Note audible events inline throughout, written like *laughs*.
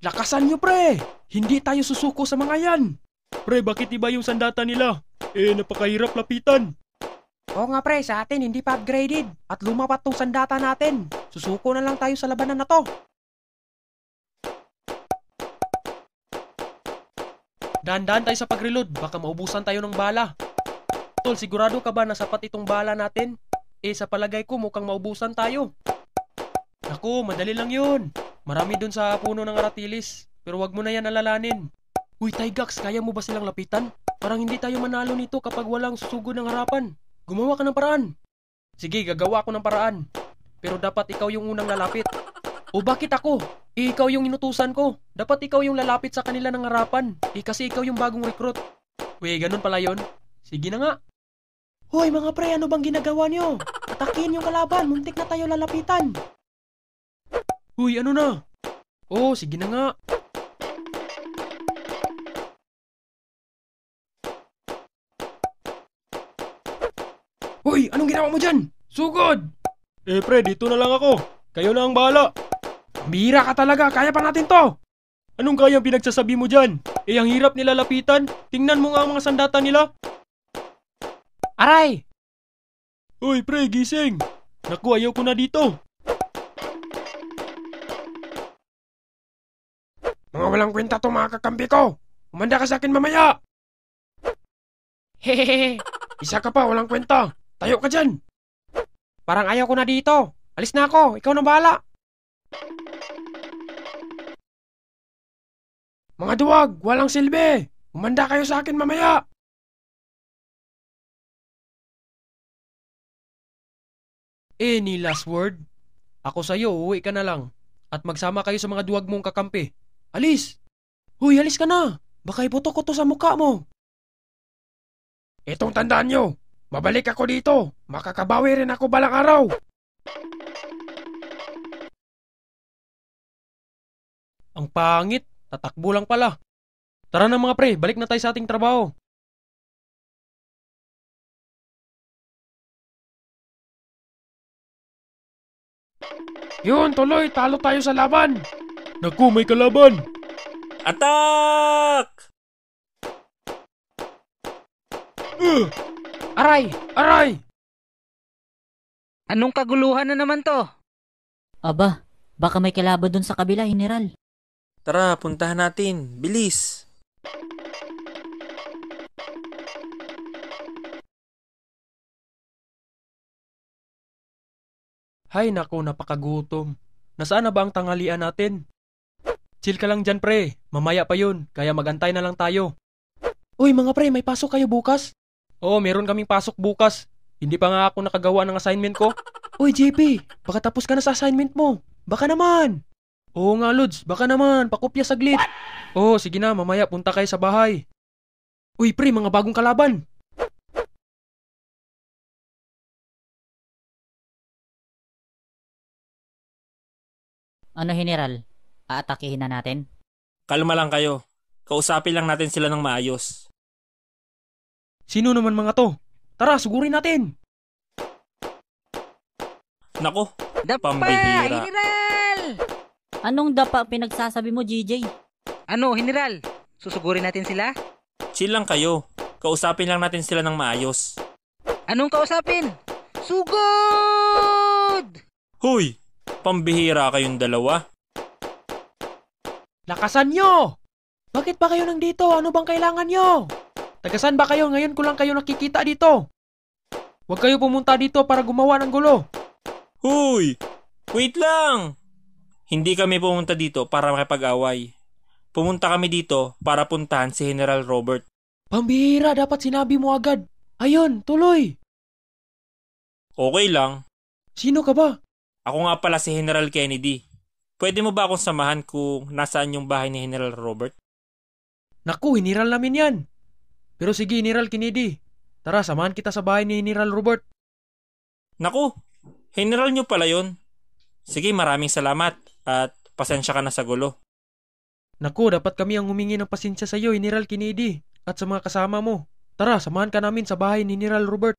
Lakasan nyo, pre! Hindi tayo susuko sa mga yan! Pre, bakit iba yung sandata nila? Eh, napakahirap lapitan. Oo nga pre, sa atin hindi pa upgraded at lumapat tong sandata natin. Susuko na lang tayo sa labanan na to. Dandan tayo sa pag-reload, baka maubusan tayo ng bala. Tol, sigurado ka ba na sapat itong bala natin? Eh, sa palagay ko mukhang maubusan tayo. Naku, madali lang yun. Marami dun sa puno ng aratilis, pero wag mo na yan alalanin. Uy, Tigax, kaya mo ba silang lapitan? Parang hindi tayo manalo nito kapag walang sugo ng harapan. Gumawa ka ng paraan. Sige, gagawa ako ng paraan. Pero dapat ikaw yung unang lalapit. O bakit ako? E, ikaw yung inutusan ko. Dapat ikaw yung lalapit sa kanila ng harapan. Eh kasi ikaw yung bagong recruit. Uy, ganun pala yon. Sige na nga. Hoy mga pre, ano bang ginagawa nyo? Atakin yung kalaban, muntik na tayo lalapitan. Uy, ano na? oh, sige na nga. Uy, anong ginawa mo dyan? Sugod! Eh pre, dito na lang ako. Kayo na ang bahala. Mira ka talaga, kaya pa natin to! Anong kaya ang pinagsasabi mo dyan? Eh ang hirap nila lapitan. Tingnan mo nga ang mga sandata nila. Aray! Uy pre, gising! Naku, ayaw ko na dito. Walang kwenta to mga kakampi ko. Umanda ka sa akin mamaya. Hehehe. Isa ka pa, walang kwenta. Tayo ka dyan. Parang ayaw ko na dito. Alis na ako. Ikaw na bahala. Mga duwag, walang silbi. Umanda kayo sa akin mamaya. Any last word? Ako sa'yo, uuwi ka na lang. At magsama kayo sa mga duwag mong kakampi. Alis! Huy, alis ka na! Baka iputok ko to sa mukha mo. Itong tandaan nyo, mabalik ako dito. Makakabawi rin ako balang araw. Ang pangit, tatakbo lang pala. Tara na mga pre, balik na tayo sa ating trabaho. Yun, tuloy, talo tayo sa laban. Naku, may kalaban! Atak! Uh! Aray! Aray! Anong kaguluhan na naman to? Aba, baka may kalaban dun sa kabila, General. Tara, puntahan natin. Bilis! Hay nako, napakagutom. Nasaan na ba ang tanghalian natin? Chill ka lang dyan pre, mamaya pa yun, kaya magantay na lang tayo. Uy mga pre, may pasok kayo bukas? Oo, meron kaming pasok bukas. Hindi pa nga ako nakagawa ng assignment ko. *laughs* Uy JP, baka tapos ka na sa assignment mo. Baka naman. Oo nga Lods, baka naman, pakopya saglit. Oo, sige na, mamaya punta kayo sa bahay. Uy pre, mga bagong kalaban. Ano, General? aatakihin na natin? Kalma lang kayo. Kausapin lang natin sila ng maayos. Sino naman mga to? Tara, sugurin natin! Nako, Dapa! Pambihira. General! Anong dapa pinagsasabi mo, JJ? Ano, Hiniral? Susugurin natin sila? chill lang kayo. Kausapin lang natin sila ng maayos. Anong kausapin? Sugod! Hoy! Pambihira kayong dalawa. Lakasan nyo! Bakit ba kayo nandito? Ano bang kailangan nyo? Tagasan ba kayo? Ngayon ko lang kayo nakikita dito. Huwag kayo pumunta dito para gumawa ng gulo. Hoy! Wait lang! Hindi kami pumunta dito para makipag-away. Pumunta kami dito para puntahan si General Robert. Pambihira, dapat sinabi mo agad. Ayun, tuloy. Okay lang. Sino ka ba? Ako nga pala si General Kennedy. Pwede mo ba akong samahan kung nasaan yung bahay ni General Robert? Naku, hiniral namin yan. Pero sige, General Kennedy. Tara, samahan kita sa bahay ni General Robert. Naku, General nyo pala yon. Sige, maraming salamat at pasensya ka na sa gulo. Naku, dapat kami ang humingi ng pasensya sa iyo, General Kennedy, at sa mga kasama mo. Tara, samahan ka namin sa bahay ni General Robert.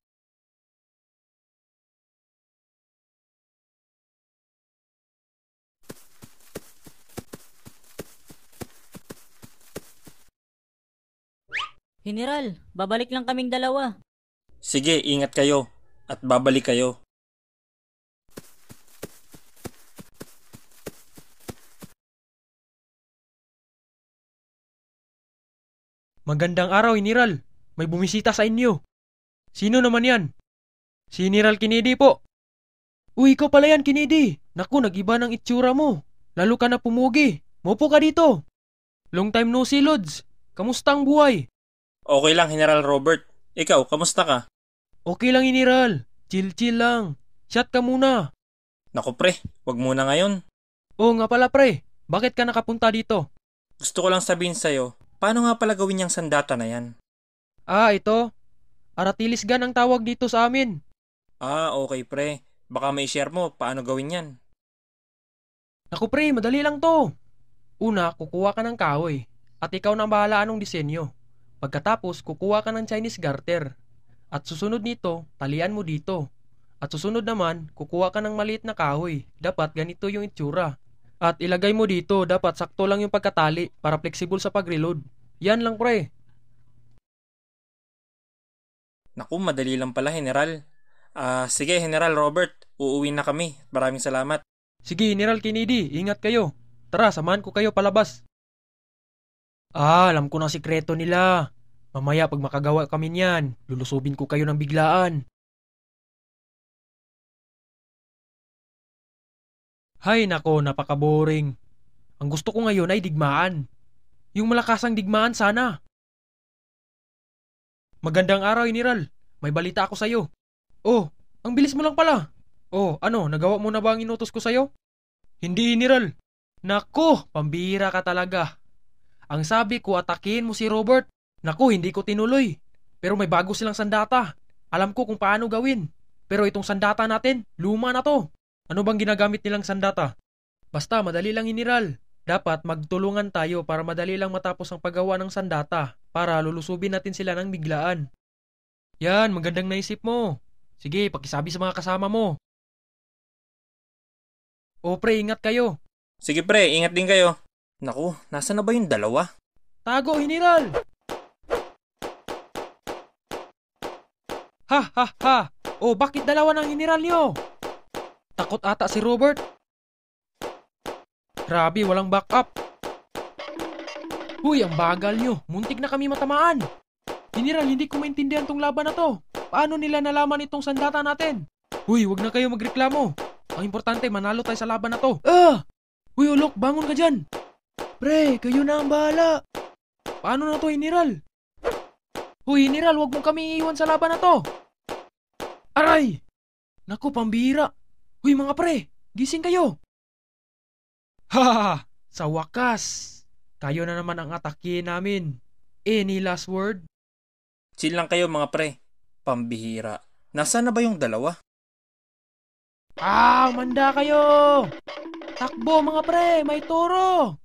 General, babalik lang kaming dalawa. Sige, ingat kayo at babalik kayo. Magandang araw, Iniral. May bumisita sa inyo. Sino naman yan? Si Iniral Kinidi po. Uy, ikaw pala yan, Kinidi. Naku, nag-iba ng itsura mo. Lalo ka na pumugi. Mopo ka dito. Long time no see, Lods. Kamusta ang buhay? Okay lang, General Robert. Ikaw, kamusta ka? Okay lang, General. Chill-chill lang. Shot ka muna. Naku pre, wag muna ngayon. Oo nga pala pre, bakit ka nakapunta dito? Gusto ko lang sabihin sa'yo, paano nga pala gawin yung sandata na yan? Ah, ito. Aratilis gan ang tawag dito sa amin. Ah, okay pre. Baka may share mo paano gawin yan. Naku pre, madali lang to. Una, kukuha ka ng kahoy. At ikaw nang bahala anong disenyo. Pagkatapos, kukuha ka ng Chinese garter. At susunod nito, talian mo dito. At susunod naman, kukuha ka ng maliit na kahoy. Dapat ganito yung itsura. At ilagay mo dito, dapat sakto lang yung pagkatali para flexible sa pag-reload. Yan lang pre. Naku, madali lang pala, General. Ah, uh, sige, General Robert, uuwi na kami. Maraming salamat. Sige, General Kennedy, ingat kayo. Tara, samahan ko kayo palabas. Ah, alam ko ng sikreto nila. Mamaya pag makagawa kami niyan, lulusubin ko kayo ng biglaan. Hay nako, napaka-boring. Ang gusto ko ngayon ay digmaan. Yung malakasang digmaan sana. Magandang araw, Iniral. May balita ako sa'yo. Oh, ang bilis mo lang pala. Oh, ano, nagawa mo na ba ang inutos ko sa'yo? Hindi, Iniral. Nako, pambihira ka talaga. Ang sabi ko atakin mo si Robert. Naku, hindi ko tinuloy. Pero may bago silang sandata. Alam ko kung paano gawin. Pero itong sandata natin, luma na to. Ano bang ginagamit nilang sandata? Basta madali lang iniral. Dapat magtulungan tayo para madali lang matapos ang paggawa ng sandata para lulusubin natin sila ng biglaan. Yan, magandang naisip mo. Sige, pakisabi sa mga kasama mo. O pre, ingat kayo. Sige pre, ingat din kayo. Nako, nasa na ba yung dalawa? Tago, Hiniral! Ha ha ha! O oh, bakit dalawa ng Hiniral nyo? Takot ata si Robert. Grabe, walang backup. Huy, ang bagal nyo. Muntik na kami matamaan. Hiniral, hindi ko maintindihan tong laban na to. Paano nila nalaman itong sandata natin? Huy, wag na kayo magreklamo. Ang importante, manalo tayo sa laban na to. Ah! Huy, ulok, bangon ka dyan! Pre, kayo na ang bahala. Paano na to, Hiniral? Hoy, Hiniral, huwag mong kami iiwan sa laban na to. Aray! Naku, pambira. Hoy, mga pre, gising kayo. Ha! Sa wakas, kayo na naman ang atake namin. Any last word? Chill lang kayo mga pre. Pambihira. Nasaan na ba yung dalawa? Ah, manda kayo! Takbo mga pre, may toro!